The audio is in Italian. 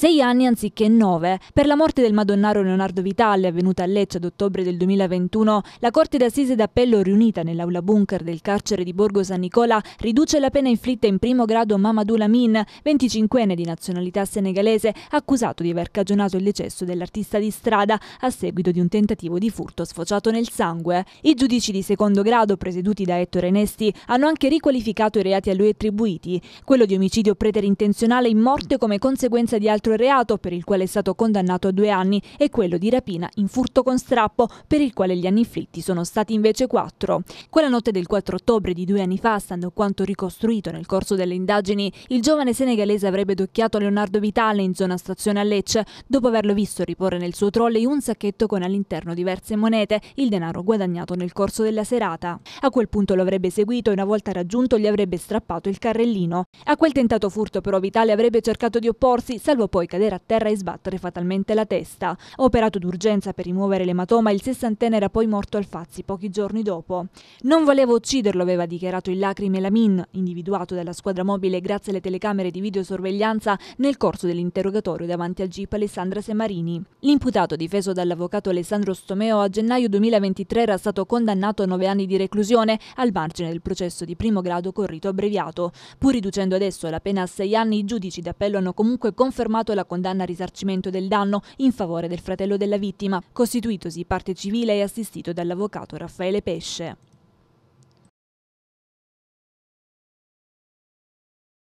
sei anni anziché nove. Per la morte del madonnaro Leonardo Vitale, avvenuta a Lecce ad ottobre del 2021, la Corte d'Assise d'Appello riunita nell'aula bunker del carcere di Borgo San Nicola riduce la pena inflitta in primo grado a Mamadou Lamin, 25enne di nazionalità senegalese, accusato di aver cagionato il decesso dell'artista di strada a seguito di un tentativo di furto sfociato nel sangue. I giudici di secondo grado, presieduti da Ettore Nesti, hanno anche riqualificato i reati a lui attribuiti, quello di omicidio preterintenzionale in morte come conseguenza di altro altro reato per il quale è stato condannato a due anni e quello di rapina in furto con strappo per il quale gli anni inflitti sono stati invece quattro. Quella notte del 4 ottobre di due anni fa, stando quanto ricostruito nel corso delle indagini, il giovane senegalese avrebbe docchiato Leonardo Vitale in zona stazione a Lecce dopo averlo visto riporre nel suo trolley un sacchetto con all'interno diverse monete, il denaro guadagnato nel corso della serata. A quel punto lo avrebbe seguito e una volta raggiunto gli avrebbe strappato il carrellino. A quel tentato furto però Vitale avrebbe cercato di opporsi, salvo poi cadere a terra e sbattere fatalmente la testa. Operato d'urgenza per rimuovere l'ematoma, il sessantenne era poi morto al Fazzi pochi giorni dopo. Non volevo ucciderlo, aveva dichiarato in lacrime Lamin, individuato dalla squadra mobile grazie alle telecamere di videosorveglianza nel corso dell'interrogatorio davanti al GIP Alessandra Semarini. L'imputato, difeso dall'avvocato Alessandro Stomeo, a gennaio 2023 era stato condannato a nove anni di reclusione al margine del processo di primo grado con rito abbreviato. Pur riducendo adesso la pena a sei anni, i giudici d'appello hanno comunque confermato consumato la condanna a risarcimento del danno in favore del fratello della vittima, costituitosi parte civile e assistito dall'avvocato Raffaele Pesce.